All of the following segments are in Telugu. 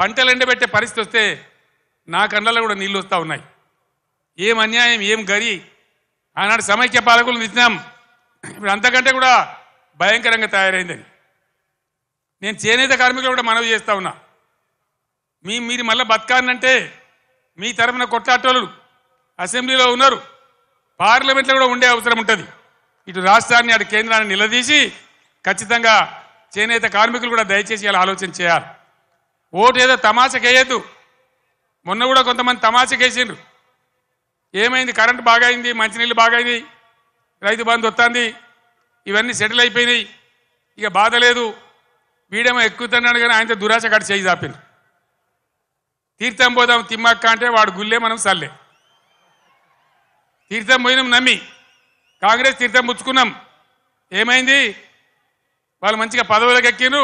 పంటలు ఎండబెట్టే పరిస్థితి వస్తే నా కండలో కూడా నీళ్ళు వస్తూ ఉన్నాయి ఏం అన్యాయం ఏం గరి ఆనాడు సమైక్య పాలకులు ఇచ్చినాం ఇప్పుడు అంతకంటే కూడా భయంకరంగా తయారైందని నేను చేనేత కార్మికులు కూడా మనవి చేస్తూ ఉన్నా మీ మీరు మళ్ళీ బతకాలంటే మీ తరఫున కొట్లాటోళ్ళు అసెంబ్లీలో ఉన్నారు పార్లమెంట్లో కూడా ఉండే అవసరం ఉంటుంది ఇటు రాష్ట్రాన్ని అటు కేంద్రాన్ని నిలదీసి ఖచ్చితంగా చేనేత కార్మికులు కూడా దయచేసి ఇలా ఆలోచన చేయాలి ఓటు ఏదో తమాషకేయద్దు మొన్న కూడా కొంతమంది తమాషకేసిండ్రు ఏమైంది కరెంట్ బాగైంది మంచినీళ్ళు బాగైంది రైతు బంధు వస్తుంది ఇవన్నీ సెటిల్ అయిపోయినాయి ఇక బాధ లేదు వీడేమో ఎక్కుతున్నాడు కానీ ఆయనతో దురాశ కాడ చేయి తాపిన తీర్థం పోదాం తిమ్మక్క అంటే వాడు గుళ్ళే మనం సల్లే తీర్థం పోయినాం నమ్మి కాంగ్రెస్ తీర్థం పుచ్చుకున్నాం ఏమైంది వాళ్ళు మంచిగా పదవులకు ఎక్కిరు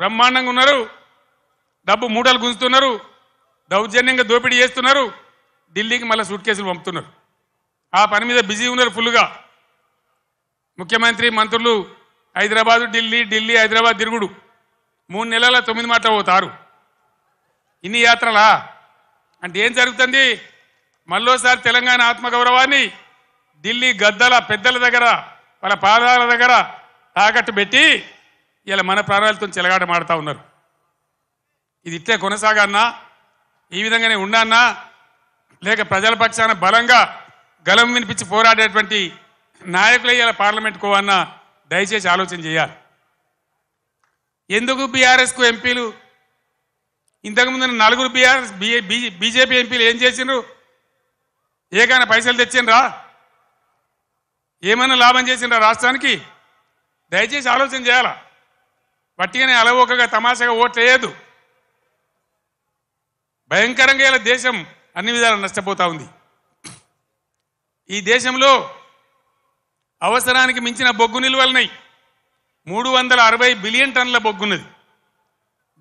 బ్రహ్మాండంగా ఉన్నారు డబ్బు మూటలు గుంజుతున్నారు దౌర్జన్యంగా దోపిడీ చేస్తున్నారు ఢిల్లీకి మళ్ళీ సూట్ కేసులు పంపుతున్నారు ఆ పని మీద బిజీ ఉన్నారు ఫుల్గా ముఖ్యమంత్రి మంత్రులు హైదరాబాదు ఢిల్లీ ఢిల్లీ హైదరాబాద్ తిరుగుడు మూడు నెలల తొమ్మిది మాటలు పోతారు ఇన్ని యాత్రలా అంటే ఏం జరుగుతుంది మళ్ళోసారి తెలంగాణ ఆత్మగౌరవాన్ని ఢిల్లీ గద్దల పెద్దల దగ్గర వాళ్ళ పాదాల దగ్గర తాకట్టు పెట్టి ఇలా మన ప్రాణాలతో చెలగాటమాడుతూ ఉన్నారు ఇది ఇట్లే కొనసాగన్నా ఈ విధంగానే ఉండన్నా లేక ప్రజల పక్షాన బలంగా గలం వినిపించి పోరాడేటువంటి నాయకులు ఇలా పార్లమెంట్కు అన్న దయచేసి ఆలోచన చేయాలి ఎందుకు బీఆర్ఎస్కు ఎంపీలు ఇంతకుముందు నలుగురు బీఆర్ఎస్ బీజేపీ ఎంపీలు ఏం చేసిండ్రు ఏకైనా పైసలు తెచ్చిండ్రా ఏమైనా లాభం చేసిండ్రా రాష్ట్రానికి దయచేసి ఆలోచన చేయాలా పట్టికనే అలవోకగా తమాషగా ఓట్లేయద్దు భయంకరంగా ఇలా దేశం అన్ని విధాలు నష్టపోతూ ఉంది ఈ దేశంలో అవసరానికి మించిన బొగ్గు నిల్వలున్నాయి మూడు వందల అరవై బిలియన్ టన్నుల బొగ్గున్నది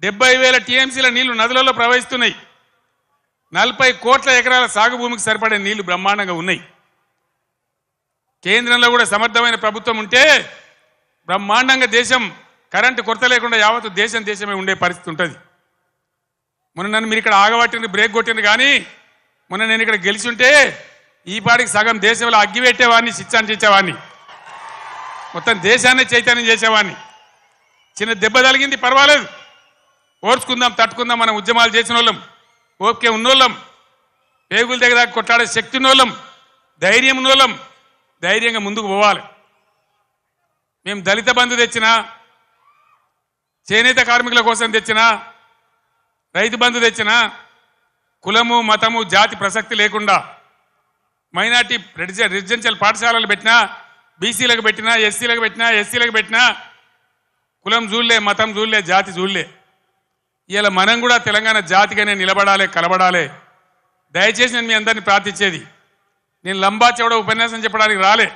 డెబ్బై వేల టీఎంసీల నీళ్లు నదులలో ప్రవహిస్తున్నాయి నలభై కోట్ల ఎకరాల సాగు భూమికి సరిపడే నీళ్లు బ్రహ్మాండంగా ఉన్నాయి కేంద్రంలో కూడా సమర్థమైన ప్రభుత్వం ఉంటే బ్రహ్మాండంగా దేశం కరెంటు కొరత లేకుండా యావత్తు దేశం దేశమే ఉండే పరిస్థితి ఉంటుంది మొన్న నన్ను మీరు ఇక్కడ ఆగబట్టింది బ్రేక్ కొట్టింది కానీ మొన్న నేను ఇక్కడ గెలిచి ఉంటే ఈ పాటికి సగం దేశంలో అగ్గిపెట్టేవాడిని శిక్షాన్ని చేసేవాడిని మొత్తం దేశాన్ని చైతన్యం చేసేవాడిని చిన్న దెబ్బ తలిగింది పర్వాలేదు ఓర్చుకుందాం తట్టుకుందాం మనం ఉద్యమాలు చేసిన వాళ్ళం ఓకే ఉన్నోళ్ళం పేగుల దగ్గర కొట్లాడే శక్తి ఉన్నోళ్ళం ధైర్యం ఉన్నోళ్ళం ధైర్యంగా ముందుకు పోవాలి మేము దళిత బంధు తెచ్చినా చేనేత కార్మికుల కోసం తెచ్చినా రైతు బంధు తెచ్చిన కులము మతము జాతి ప్రసక్తి లేకుండా మైనార్టీ రెసిడెన్షియల్ పాఠశాలలు పెట్టినా బీసీలకు పెట్టినా ఎస్సీలకు పెట్టినా ఎస్సీలకు పెట్టినా కులం చూడలే మతం చూడలే జాతి చూడలే ఇలా మనం కూడా తెలంగాణ జాతిగానే నిలబడాలి కలబడాలి దయచేసి నేను మీ అందరిని ప్రార్థించేది నేను లంబా చెవడ ఉపన్యాసం చెప్పడానికి రాలే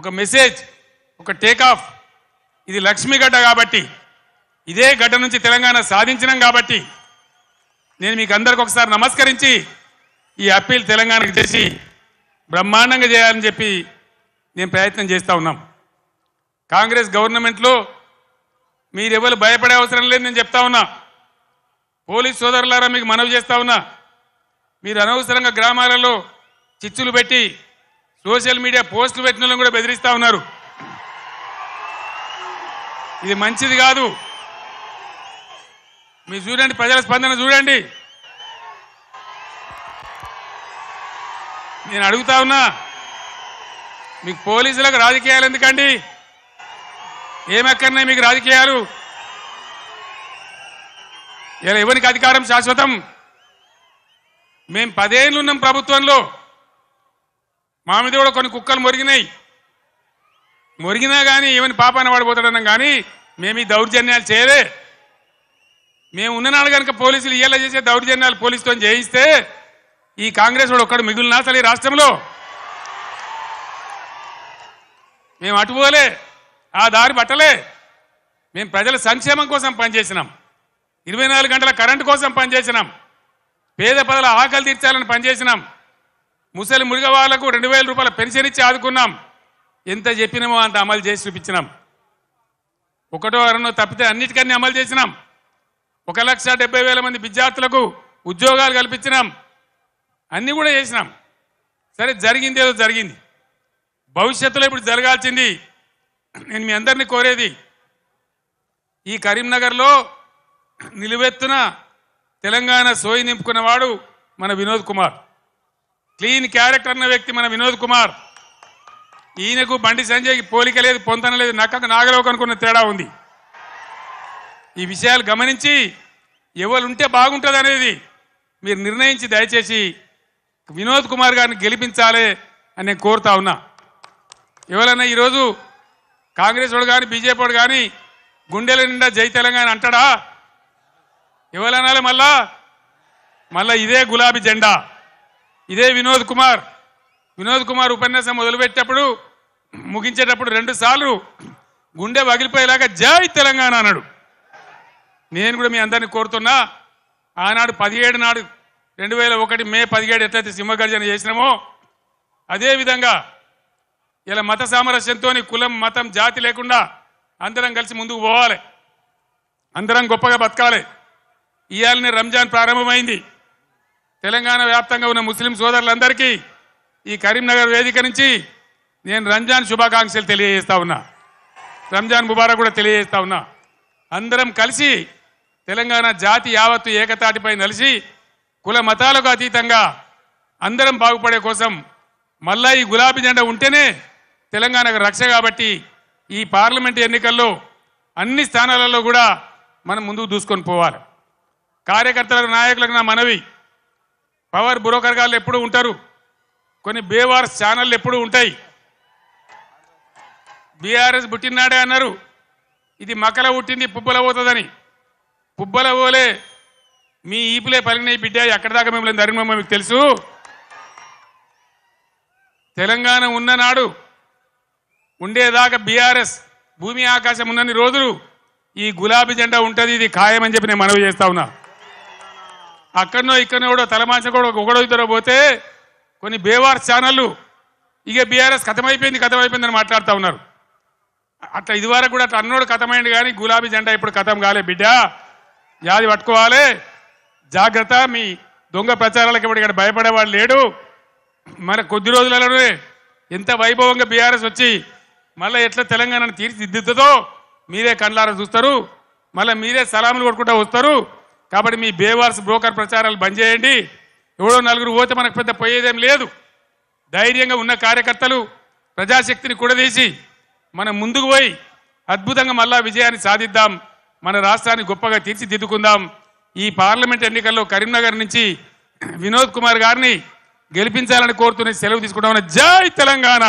ఒక మెసేజ్ ఒక టేక్ ఆఫ్ ఇది లక్ష్మీగడ్డ కాబట్టి ఇదే గడ్డ నుంచి తెలంగాణ సాధించినాం కాబట్టి నేను మీకు అందరికి ఒకసారి నమస్కరించి ఈ అప్పీల్ తెలంగాణకు చేసి బ్రహ్మాండంగా చేయాలని చెప్పి నేను ప్రయత్నం చేస్తూ ఉన్నాం కాంగ్రెస్ గవర్నమెంట్లో మీరెవరు భయపడే అవసరం లేదు నేను చెప్తా ఉన్నా పోలీస్ సోదరులారా మీకు మనవి చేస్తా ఉన్నా మీరు అనవసరంగా గ్రామాలలో చిచ్చులు పెట్టి సోషల్ మీడియా పోస్టులు పెట్టిన కూడా బెదిరిస్తూ ఉన్నారు ఇది మంచిది కాదు మీరు చూడండి ప్రజల స్పందన చూడండి నేను అడుగుతా ఉన్నా మీకు పోలీసులకు రాజకీయాలు ఎందుకండి ఏమక్కర్నాయి మీకు రాజకీయాలు ఇలా ఎవరికి అధికారం శాశ్వతం మేము పదేళ్ళు ఉన్నాం ప్రభుత్వంలో మా మీద కూడా కొన్ని కుక్కలు మొరిగినాయి మొరిగినా కానీ ఏమని పాపాన పడిపోతాడన్నాం కానీ మేము ఈ దౌర్జన్యాలు చేయలే మేము ఉన్ననాడు కనుక పోలీసులు ఇయ్యేలా చేసే దౌర్జన్యాలు పోలీసుతో చేయిస్తే ఈ కాంగ్రెస్ వాడు ఒక్కడు మిగులు అసలు రాష్ట్రంలో మేము అటుపోలే ఆ దారి పట్టలే మేము ప్రజల సంక్షేమం కోసం పనిచేసినాం ఇరవై నాలుగు గంటల కరెంటు కోసం పనిచేసినాం పేద ప్రజల ఆకలి తీర్చాలని పనిచేసినాం ముసలి మురిగ వాళ్లకు రెండు వేల రూపాయల పెన్షన్ ఇచ్చి ఆదుకున్నాం ఎంత చెప్పినామో అంత అమలు చేసి చూపించినాం ఒకటో అరణో తప్పితే అన్నిటికన్నీ అమలు చేసినాం ఒక లక్ష డెబ్బై వేల మంది విద్యార్థులకు ఉద్యోగాలు కల్పించినాం అన్నీ కూడా చేసినాం సరే జరిగింది ఏదో జరిగింది భవిష్యత్తులో ఇప్పుడు జరగాల్సింది నేను మీ అందరినీ కోరేది ఈ కరీంనగర్లో నిలువెత్తున తెలంగాణ సోయి నింపుకున్నవాడు మన వినోద్ కుమార్ క్లీన్ క్యారెక్టర్ అన్న వ్యక్తి మన వినోద్ కుమార్ ఈయనకు బండి సంజయ్కి పోలిక లేదు పొంతన లేదు నక్కకు నాగలోకనుకున్న తేడా ఉంది ఈ విషయాలు గమనించి ఎవరు ఉంటే బాగుంటుంది అనేది మీరు నిర్ణయించి దయచేసి వినోద్ కుమార్ గారిని గెలిపించాలి అని నేను కోరుతా ఉన్నా ఎవరన్నా ఈరోజు కాంగ్రెస్ వాడు కానీ బీజేపీ వాడు కానీ గుండెల నిండా జై తెలంగాణ అంటాడా ఎవరనాలి మళ్ళా మళ్ళా ఇదే గులాబీ జెండా ఇదే వినోద్ కుమార్ వినోద్ కుమార్ ఉపన్యాసం మొదలుపెట్టేటప్పుడు ముగించేటప్పుడు రెండు సార్లు గుండె పగిలిపోయేలాగా జై తెలంగాణ అన్నాడు నేను కూడా మీ అందరినీ కోరుతున్నా ఆనాడు పదిహేడు నాడు రెండు వేల ఒకటి మే పదిహేడు ఎట్లయితే సింహగర్జన చేసినామో అదేవిధంగా ఇలా మత సామరస్యంతో కులం మతం జాతి లేకుండా అందరం కలిసి ముందుకు పోవాలి అందరం గొప్పగా బతకాలి ఇవాళనే రంజాన్ ప్రారంభమైంది తెలంగాణ వ్యాప్తంగా ఉన్న ముస్లిం సోదరులందరికీ ఈ కరీంనగర్ వేదిక నుంచి నేను రంజాన్ శుభాకాంక్షలు తెలియజేస్తా ఉన్నా రంజాన్ ముబారా కూడా తెలియజేస్తా ఉన్నా అందరం కలిసి తెలంగాణ జాతి యావత్తు ఏకతాటిపై నలిసి కుల మతాలకు అతీతంగా అందరం బాగుపడే కోసం మళ్ళా ఈ గులాబీ జెండా ఉంటేనే తెలంగాణకు రక్ష కాబట్టి ఈ పార్లమెంట్ ఎన్నికల్లో అన్ని స్థానాలలో కూడా మనం ముందుకు దూసుకొని పోవాలి కార్యకర్తలకు నాయకులకు నా మనవి పవర్ బ్రోకర్గాలు ఎప్పుడూ ఉంటారు కొన్ని బేవార్స్ ఛానళ్ళు ఎప్పుడూ ఉంటాయి బీఆర్ఎస్ పుట్టినాడే అన్నారు ఇది మకల పుట్టింది పుప్పుల పోతుందని పుబ్బల ఓలే మీ ఈపులే పరిగణ బిడ్డ ఎక్కడి దాకా మిమ్మల్ని ధరిమమ్మ మీకు తెలుసు తెలంగాణ ఉన్ననాడు ఉండేదాకా బీఆర్ఎస్ భూమి ఆకాశం ఉన్నన్ని రోజులు ఈ గులాబీ జెండా ఉంటుంది ఇది ఖాయమని చెప్పి నేను మనవి చేస్తా ఉన్నా అక్కడనో ఇక్కడనో కూడా తలమాంచ కూడా ఒకడో ఇద్దరో పోతే కొన్ని బేవార్ ఛానళ్ళు ఇక బీఆర్ఎస్ కథమైపోయింది కథమైపోయిందని మాట్లాడుతూ ఉన్నారు అట్లా ఇదివరకు కూడా అట్లా అన్నోడు కథమైంది కానీ గులాబీ జెండా ఇప్పుడు కథం కాలే బిడ్డ వ్యాధి పట్టుకోవాలి జాగ్రత్త మీ దొంగ ప్రచారాలకు ఇప్పుడు భయపడేవాడు లేడు మన కొద్ది రోజులలోనే ఎంత వైభవంగా బీఆర్ఎస్ వచ్చి మళ్ళీ ఎట్లా తెలంగాణను తీర్చిదిద్దుతో మీరే కండ్లారా చూస్తారు మళ్ళీ మీరే సలాములు కొట్టుకుంటూ వస్తారు కాబట్టి మీ బేవార్స్ బ్రోకర్ ప్రచారాలు బంద్ చేయండి ఎవడో నలుగురు పోతే మనకు పెద్ద పోయేదేం లేదు ధైర్యంగా ఉన్న కార్యకర్తలు ప్రజాశక్తిని కూడదీసి మనం ముందుకు పోయి అద్భుతంగా మళ్ళా విజయాన్ని సాధిద్దాం మన రాష్ట్రాన్ని గొప్పగా తీర్చిదిద్దుకుందాం ఈ పార్లమెంట్ ఎన్నికల్లో కరీంనగర్ నుంచి వినోద్ కుమార్ గారిని గెలిపించాలని కోరుతూనే సెలవు తీసుకుంటామని జై తెలంగాణ